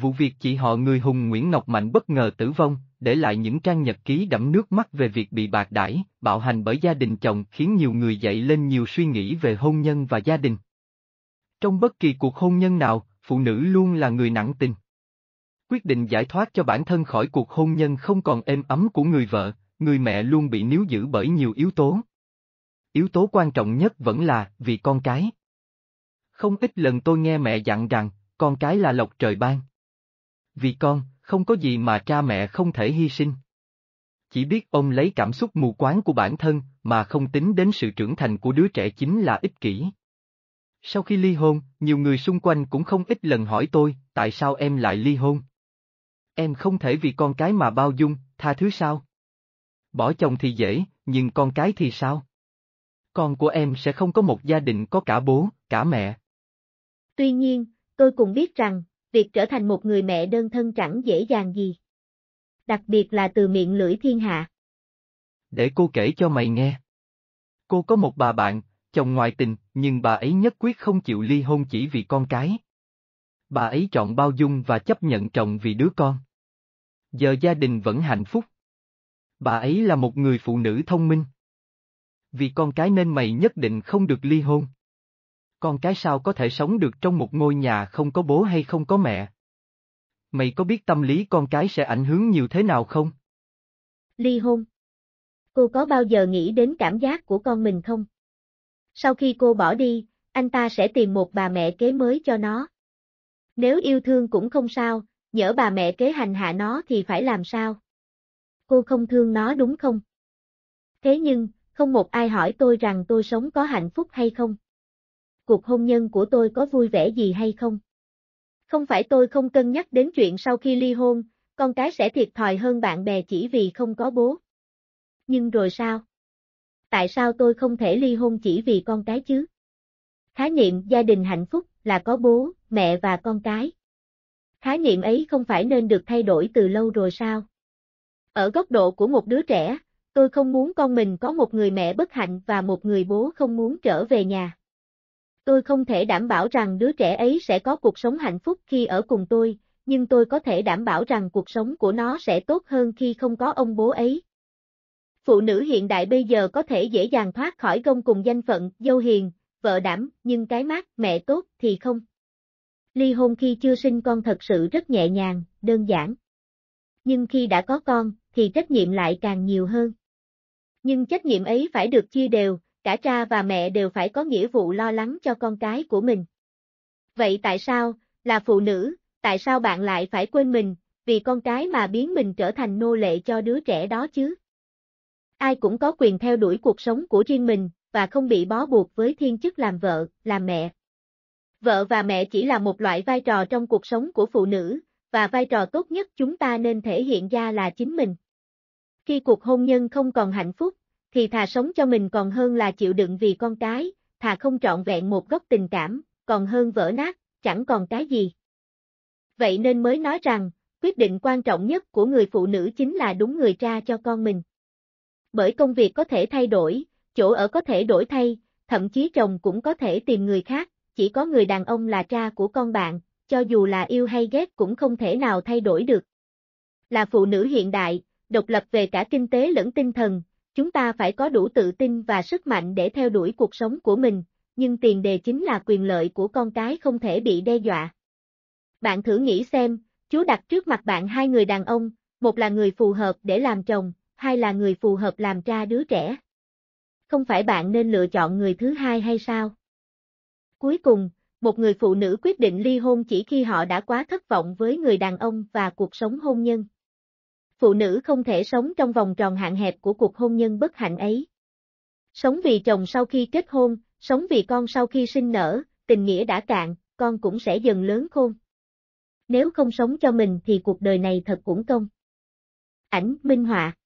Vụ việc chị họ người hùng Nguyễn Ngọc Mạnh bất ngờ tử vong, để lại những trang nhật ký đẫm nước mắt về việc bị bạc đãi, bạo hành bởi gia đình chồng khiến nhiều người dậy lên nhiều suy nghĩ về hôn nhân và gia đình. Trong bất kỳ cuộc hôn nhân nào, phụ nữ luôn là người nặng tình. Quyết định giải thoát cho bản thân khỏi cuộc hôn nhân không còn êm ấm của người vợ, người mẹ luôn bị níu giữ bởi nhiều yếu tố. Yếu tố quan trọng nhất vẫn là vì con cái. Không ít lần tôi nghe mẹ dặn rằng, con cái là lộc trời ban. Vì con, không có gì mà cha mẹ không thể hy sinh. Chỉ biết ông lấy cảm xúc mù quáng của bản thân mà không tính đến sự trưởng thành của đứa trẻ chính là ích kỷ. Sau khi ly hôn, nhiều người xung quanh cũng không ít lần hỏi tôi, tại sao em lại ly hôn? Em không thể vì con cái mà bao dung, tha thứ sao? Bỏ chồng thì dễ, nhưng con cái thì sao? Con của em sẽ không có một gia đình có cả bố, cả mẹ. Tuy nhiên, tôi cũng biết rằng, việc trở thành một người mẹ đơn thân chẳng dễ dàng gì. Đặc biệt là từ miệng lưỡi thiên hạ. Để cô kể cho mày nghe. Cô có một bà bạn, chồng ngoại tình, nhưng bà ấy nhất quyết không chịu ly hôn chỉ vì con cái. Bà ấy chọn bao dung và chấp nhận chồng vì đứa con. Giờ gia đình vẫn hạnh phúc. Bà ấy là một người phụ nữ thông minh. Vì con cái nên mày nhất định không được ly hôn con cái sao có thể sống được trong một ngôi nhà không có bố hay không có mẹ. Mày có biết tâm lý con cái sẽ ảnh hưởng nhiều thế nào không? Ly hôn. Cô có bao giờ nghĩ đến cảm giác của con mình không? Sau khi cô bỏ đi, anh ta sẽ tìm một bà mẹ kế mới cho nó. Nếu yêu thương cũng không sao, nhỡ bà mẹ kế hành hạ nó thì phải làm sao? Cô không thương nó đúng không? Thế nhưng, không một ai hỏi tôi rằng tôi sống có hạnh phúc hay không cuộc hôn nhân của tôi có vui vẻ gì hay không. Không phải tôi không cân nhắc đến chuyện sau khi ly hôn, con cái sẽ thiệt thòi hơn bạn bè chỉ vì không có bố. Nhưng rồi sao? Tại sao tôi không thể ly hôn chỉ vì con cái chứ? Khái niệm gia đình hạnh phúc là có bố, mẹ và con cái. Khái niệm ấy không phải nên được thay đổi từ lâu rồi sao? Ở góc độ của một đứa trẻ, tôi không muốn con mình có một người mẹ bất hạnh và một người bố không muốn trở về nhà. Tôi không thể đảm bảo rằng đứa trẻ ấy sẽ có cuộc sống hạnh phúc khi ở cùng tôi, nhưng tôi có thể đảm bảo rằng cuộc sống của nó sẽ tốt hơn khi không có ông bố ấy. Phụ nữ hiện đại bây giờ có thể dễ dàng thoát khỏi gông cùng danh phận, dâu hiền, vợ đảm, nhưng cái mát, mẹ tốt thì không. Ly hôn khi chưa sinh con thật sự rất nhẹ nhàng, đơn giản. Nhưng khi đã có con, thì trách nhiệm lại càng nhiều hơn. Nhưng trách nhiệm ấy phải được chia đều, cả cha và mẹ đều phải có nghĩa vụ lo lắng cho con cái của mình. Vậy tại sao, là phụ nữ, tại sao bạn lại phải quên mình, vì con cái mà biến mình trở thành nô lệ cho đứa trẻ đó chứ? Ai cũng có quyền theo đuổi cuộc sống của riêng mình, và không bị bó buộc với thiên chức làm vợ, làm mẹ. Vợ và mẹ chỉ là một loại vai trò trong cuộc sống của phụ nữ, và vai trò tốt nhất chúng ta nên thể hiện ra là chính mình. Khi cuộc hôn nhân không còn hạnh phúc, thì thà sống cho mình còn hơn là chịu đựng vì con cái, thà không trọn vẹn một góc tình cảm, còn hơn vỡ nát, chẳng còn cái gì. Vậy nên mới nói rằng, quyết định quan trọng nhất của người phụ nữ chính là đúng người cha cho con mình. Bởi công việc có thể thay đổi, chỗ ở có thể đổi thay, thậm chí chồng cũng có thể tìm người khác, chỉ có người đàn ông là cha của con bạn, cho dù là yêu hay ghét cũng không thể nào thay đổi được. Là phụ nữ hiện đại, độc lập về cả kinh tế lẫn tinh thần, Chúng ta phải có đủ tự tin và sức mạnh để theo đuổi cuộc sống của mình, nhưng tiền đề chính là quyền lợi của con cái không thể bị đe dọa. Bạn thử nghĩ xem, chú đặt trước mặt bạn hai người đàn ông, một là người phù hợp để làm chồng, hai là người phù hợp làm cha đứa trẻ. Không phải bạn nên lựa chọn người thứ hai hay sao? Cuối cùng, một người phụ nữ quyết định ly hôn chỉ khi họ đã quá thất vọng với người đàn ông và cuộc sống hôn nhân phụ nữ không thể sống trong vòng tròn hạn hẹp của cuộc hôn nhân bất hạnh ấy. Sống vì chồng sau khi kết hôn, sống vì con sau khi sinh nở, tình nghĩa đã cạn, con cũng sẽ dần lớn khôn. Nếu không sống cho mình thì cuộc đời này thật cũng công. Ảnh Minh Họa